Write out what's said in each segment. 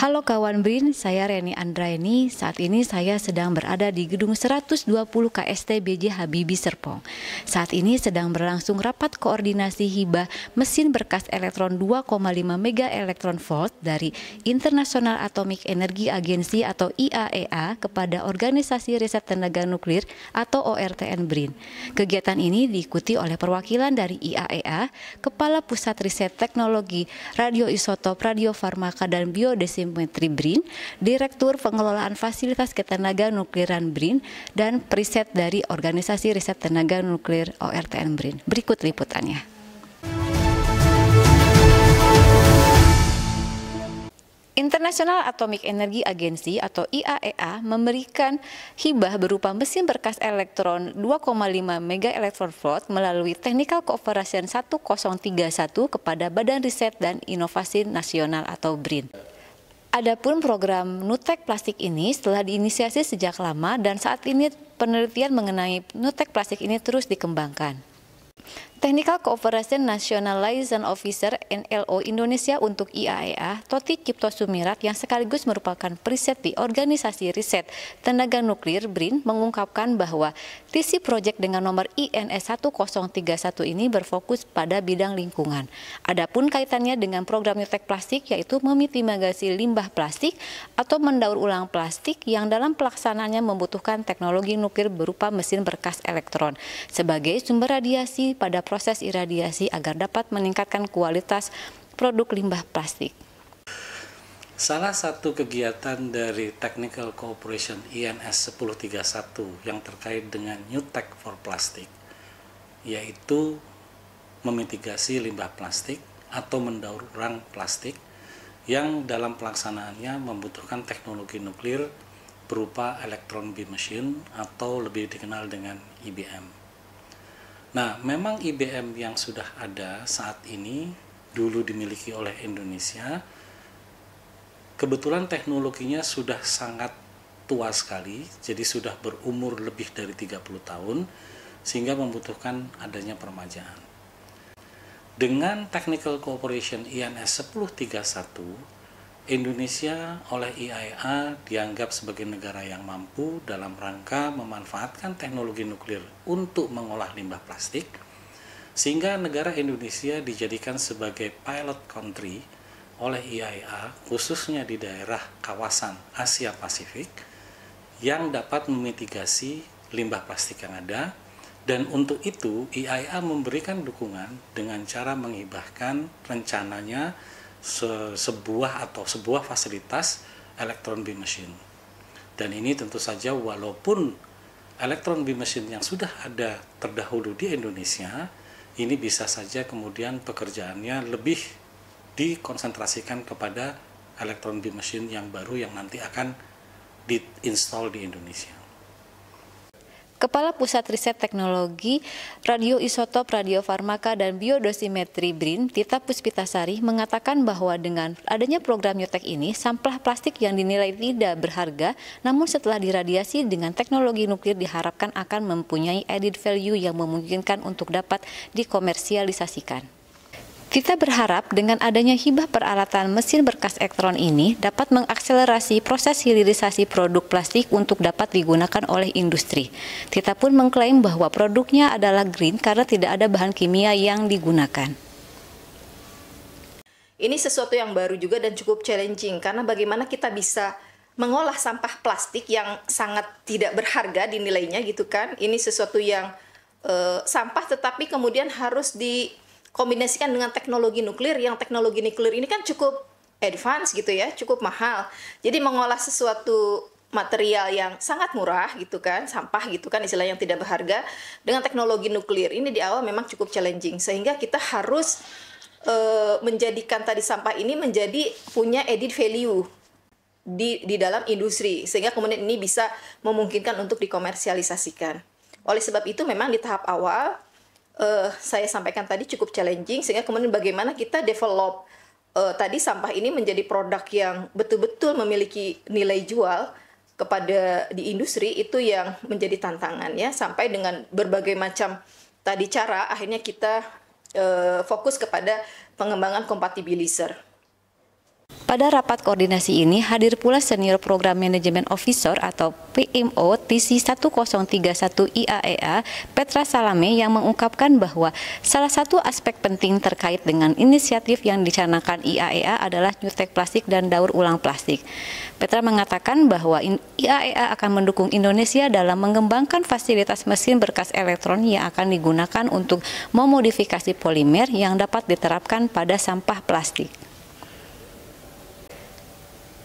Halo kawan Brin, saya Reni Andraini. Saat ini saya sedang berada di gedung 120 KST BJ Habibi Serpong. Saat ini sedang berlangsung rapat koordinasi hibah mesin berkas elektron 2,5 mega elektron volt dari International Atomic Energy Agency atau IAEA e kepada Organisasi Riset Tenaga Nuklir atau ORTN Brin. Kegiatan ini diikuti oleh perwakilan dari IAEA, e Kepala Pusat Riset Teknologi Radioisotop, Radiofarmaka dan Biodesim Menteri BRIN, Direktur Pengelolaan Fasilitas Ketenaga Nukliran BRIN, dan Preset dari Organisasi Riset Tenaga Nuklir ORTN BRIN. Berikut liputannya. International Atomic Energy Agency atau IAEA e memberikan hibah berupa mesin berkas elektron 2,5 mega electron volt melalui Technical Cooperation 1031 kepada Badan Riset dan Inovasi Nasional atau BRIN. Adapun program Nutek Plastik ini setelah diinisiasi sejak lama dan saat ini penelitian mengenai Nutek Plastik ini terus dikembangkan. Technical Cooperation Nationalization Officer NLO Indonesia untuk IAEA, e Toti Cipto Sumirat yang sekaligus merupakan preset di Organisasi Riset Tenaga Nuklir BRIN mengungkapkan bahwa TC Project dengan nomor INS 1031 ini berfokus pada bidang lingkungan. Adapun kaitannya dengan program Nyutek Plastik yaitu memitimagasi limbah plastik atau mendaur ulang plastik yang dalam pelaksanaannya membutuhkan teknologi nuklir berupa mesin berkas elektron sebagai sumber radiasi pada proses iradiasi agar dapat meningkatkan kualitas produk limbah plastik. Salah satu kegiatan dari Technical Cooperation INS 1031 yang terkait dengan New Tech for Plastic yaitu memitigasi limbah plastik atau mendaur ulang plastik yang dalam pelaksanaannya membutuhkan teknologi nuklir berupa elektron beam machine atau lebih dikenal dengan IBM. E Nah, memang IBM yang sudah ada saat ini dulu dimiliki oleh Indonesia. Kebetulan teknologinya sudah sangat tua sekali, jadi sudah berumur lebih dari 30 tahun sehingga membutuhkan adanya permajaan. Dengan Technical Cooperation INS 1031 Indonesia oleh IAEA e dianggap sebagai negara yang mampu dalam rangka memanfaatkan teknologi nuklir untuk mengolah limbah plastik, sehingga negara Indonesia dijadikan sebagai pilot country oleh IAEA, e khususnya di daerah kawasan Asia Pasifik, yang dapat memitigasi limbah plastik yang ada. Dan untuk itu, IAEA e memberikan dukungan dengan cara menghibahkan rencananya se sebuah atau sebuah fasilitas elektron beam machine. Dan ini tentu saja walaupun elektron beam machine yang sudah ada terdahulu di Indonesia, ini bisa saja kemudian pekerjaannya lebih dikonsentrasikan kepada elektron beam machine yang baru yang nanti akan diinstal di Indonesia. Kepala Pusat Riset Teknologi Radioisotop Radiofarmaka dan Biodosimetri BRIN, Tita Puspitasari mengatakan bahwa dengan adanya program Yotek ini, sampah plastik yang dinilai tidak berharga, namun setelah diradiasi dengan teknologi nuklir diharapkan akan mempunyai added value yang memungkinkan untuk dapat dikomersialisasikan. Kita berharap dengan adanya hibah peralatan mesin berkas elektron ini dapat mengakselerasi proses hilirisasi produk plastik untuk dapat digunakan oleh industri. Kita pun mengklaim bahwa produknya adalah green karena tidak ada bahan kimia yang digunakan. Ini sesuatu yang baru juga dan cukup challenging karena bagaimana kita bisa mengolah sampah plastik yang sangat tidak berharga dinilainya gitu kan. Ini sesuatu yang uh, sampah tetapi kemudian harus di kombinasikan dengan teknologi nuklir yang teknologi nuklir ini kan cukup advance gitu ya, cukup mahal. Jadi mengolah sesuatu material yang sangat murah gitu kan, sampah gitu kan istilah yang tidak berharga dengan teknologi nuklir. Ini di awal memang cukup challenging sehingga kita harus e, menjadikan tadi sampah ini menjadi punya added value di di dalam industri sehingga kemudian ini bisa memungkinkan untuk dikomersialisasikan. Oleh sebab itu memang di tahap awal uh, saya sampaikan tadi cukup challenging sehingga kemudian bagaimana kita develop uh, tadi sampah ini menjadi produk yang betul-betul memiliki nilai jual kepada di industri itu yang menjadi tantangan ya sampai dengan berbagai macam tadi cara akhirnya kita uh, fokus kepada pengembangan kompatibilizer. Pada rapat koordinasi ini hadir pula senior program manajemen officer atau PMO TC 1031 IAEA Petra Salame yang mengungkapkan bahwa salah satu aspek penting terkait dengan inisiatif yang dicanangkan IAEA e adalah nyutek plastik dan daur ulang plastik. Petra mengatakan bahwa IAEA e akan mendukung Indonesia dalam mengembangkan fasilitas mesin berkas elektron yang akan digunakan untuk memodifikasi polimer yang dapat diterapkan pada sampah plastik.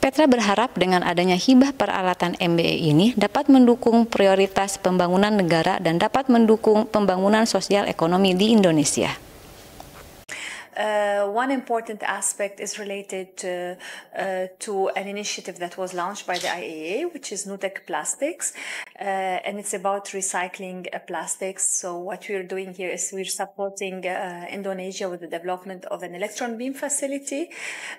Petra berharap dengan adanya hibah peralatan MBE ini dapat mendukung prioritas pembangunan negara dan dapat mendukung pembangunan sosial ekonomi di Indonesia. Uh, one important aspect is related to, uh, to an initiative that was launched by the IAA, which is Nutec Plastics, uh, and it's about recycling uh, plastics. So what we're doing here is we're supporting uh, Indonesia with the development of an electron beam facility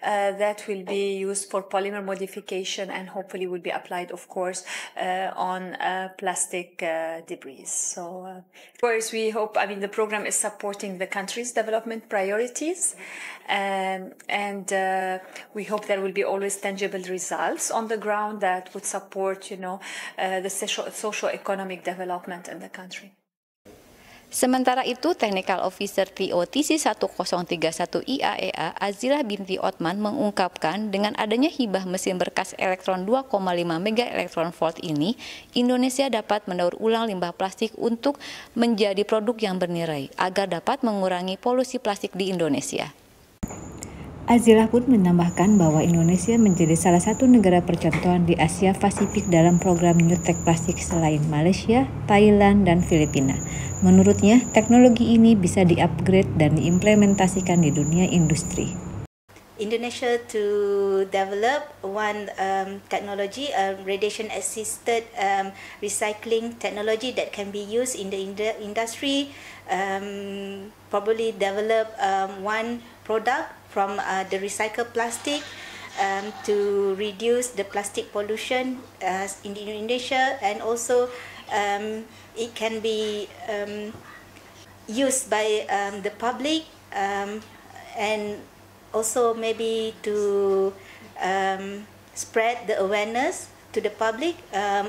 uh, that will be used for polymer modification and hopefully will be applied, of course, on plastic debris. So, of course, we hope. I mean, the program is supporting the country's development priority um, and uh, we hope there will be always tangible results on the ground that would support, you know, uh, the social, social economic development in the country. Sementara itu, Technical Officer TOTC 1031 IAEA Azila binti Otman mengungkapkan dengan adanya hibah mesin berkas elektron 2,5 mega elektron volt ini, Indonesia dapat mendaur ulang limbah plastik untuk menjadi produk yang bernilai agar dapat mengurangi polusi plastik di Indonesia. Azilah pun menambahkan bahwa Indonesia menjadi salah satu negara percontohan di Asia Pasifik dalam program New Tech Plastik selain Malaysia, Thailand, dan Filipina. Menurutnya, teknologi ini bisa diupgrade dan diimplementasikan di dunia industri. Indonesia to develop one um, technology, uh, radiation assisted um, recycling technology that can be used in the in the industry. Um, probably develop um, one product from uh, the recycled plastic um, to reduce the plastic pollution uh, in Indonesia and also um, it can be um, used by um, the public um, and also maybe to um, spread the awareness to the public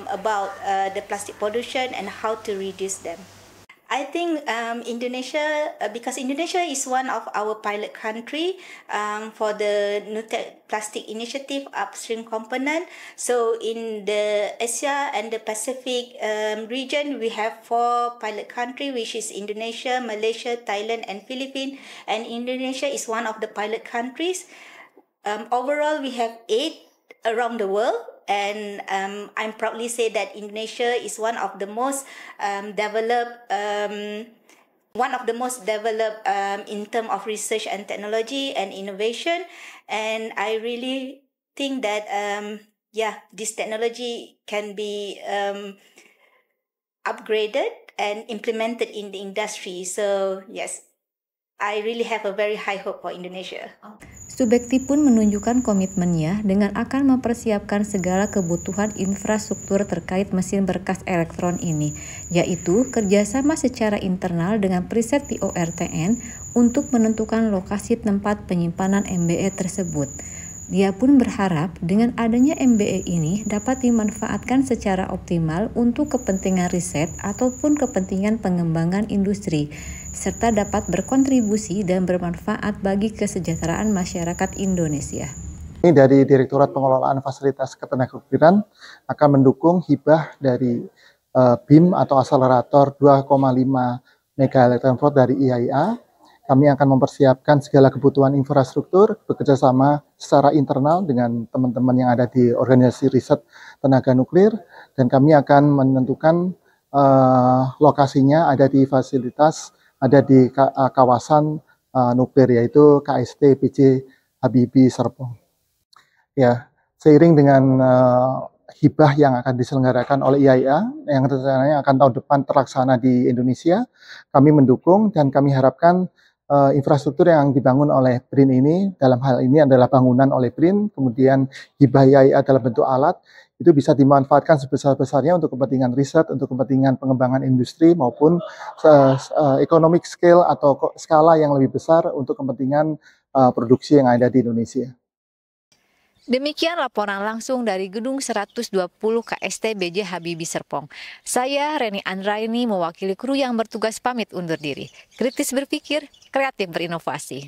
about uh, the plastic pollution and how to reduce them. I think um, Indonesia, uh, because Indonesia is one of our pilot country um, for the Tech Plastic Initiative upstream component. So in the Asia and the Pacific um, region, we have four pilot country, which is Indonesia, Malaysia, Thailand, and Philippines. And Indonesia is one of the pilot countries. Um, overall, we have eight around the world and um, I'm proudly say that Indonesia is one of the most um, developed um, one of the most developed um, in terms of research and technology and innovation and I really think that um, yeah this technology can be um, upgraded and implemented in the industry so yes I really have a very high hope for Indonesia. Okay. Subekti pun menunjukkan komitmennya dengan akan mempersiapkan segala kebutuhan infrastruktur terkait mesin berkas elektron ini, yaitu kerjasama secara internal dengan Preset PORTN untuk menentukan lokasi tempat penyimpanan MBE tersebut. Dia pun berharap dengan adanya MBE ini dapat dimanfaatkan secara optimal untuk kepentingan riset ataupun kepentingan pengembangan industri, serta dapat berkontribusi dan bermanfaat bagi kesejahteraan masyarakat Indonesia. Ini dari Direktorat Pengelolaan Fasilitas Ketenagakerjaan akan mendukung hibah dari uh, BIM atau akselerator 2,5 mega electron volt dari IAIA. Kami akan mempersiapkan segala kebutuhan infrastruktur bekerjasama secara internal dengan teman-teman yang ada di organisasi riset tenaga nuklir dan kami akan menentukan uh, lokasinya ada di fasilitas ada di eh, kawasan uh, eh, nuklir yaitu KST PC Habibie Serpong. Ya, seiring dengan uh, hibah yang akan diselenggarakan oleh IAIA yang rencananya akan tahun depan terlaksana di Indonesia, kami mendukung dan kami harapkan uh, infrastruktur yang dibangun oleh BRIN ini dalam hal ini adalah bangunan oleh BRIN, kemudian hibah IAIA dalam bentuk alat itu bisa dimanfaatkan sebesar-besarnya untuk kepentingan riset, untuk kepentingan pengembangan industri maupun uh, uh, economic scale atau skala yang lebih besar untuk kepentingan uh, produksi yang ada di Indonesia. Demikian laporan langsung dari Gedung 120 KSTBJ Habibi Serpong. Saya Reni Andraini mewakili kru yang bertugas pamit undur diri. Kritis berpikir, kreatif berinovasi.